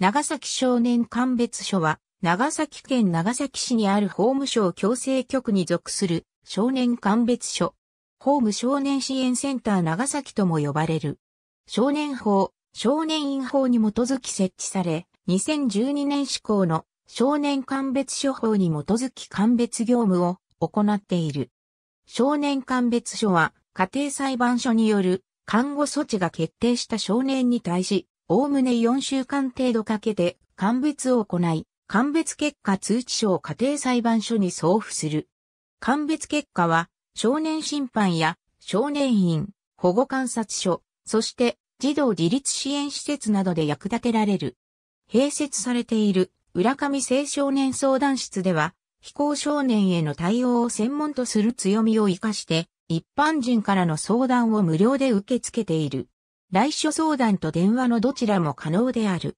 長崎少年鑑別所は、長崎県長崎市にある法務省強制局に属する少年鑑別所。法務少年支援センター長崎とも呼ばれる。少年法、少年院法に基づき設置され、2012年施行の少年鑑別所法に基づき鑑別業務を行っている。少年鑑別所は家庭裁判所による看護措置が決定した少年に対し、おおむね4週間程度かけて鑑別を行い、鑑別結果通知書を家庭裁判所に送付する。鑑別結果は、少年審判や少年院、保護観察所、そして児童自立支援施設などで役立てられる。併設されている浦上青少年相談室では、非行少年への対応を専門とする強みを活かして、一般人からの相談を無料で受け付けている。来所相談と電話のどちらも可能である。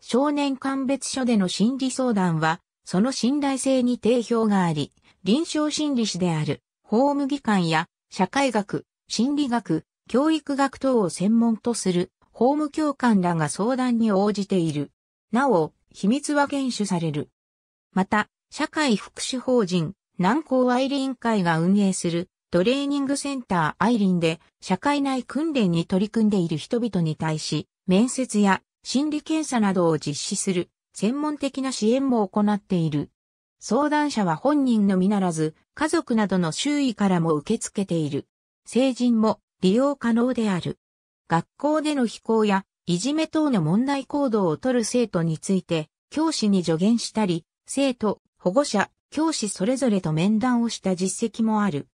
少年鑑別所での心理相談は、その信頼性に定評があり、臨床心理士である法務技官や社会学、心理学、教育学等を専門とする法務教官らが相談に応じている。なお、秘密は厳守される。また、社会福祉法人、南港愛理委員会が運営するトレーニングセンターアイリンで社会内訓練に取り組んでいる人々に対し、面接や心理検査などを実施する専門的な支援も行っている。相談者は本人のみならず、家族などの周囲からも受け付けている。成人も利用可能である。学校での非行やいじめ等の問題行動をとる生徒について、教師に助言したり、生徒、保護者、教師それぞれと面談をした実績もある。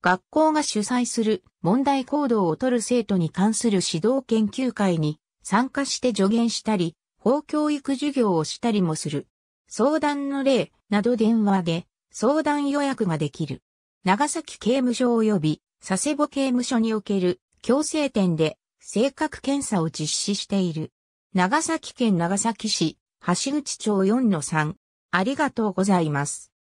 学校が主催する問題行動をとる生徒に関する指導研究会に参加して助言したり、法教育授業をしたりもする。相談の例など電話で相談予約ができる。長崎刑務所及び佐世保刑務所における強制点で性格検査を実施している。長崎県長崎市橋口町4-3。ありがとうございます。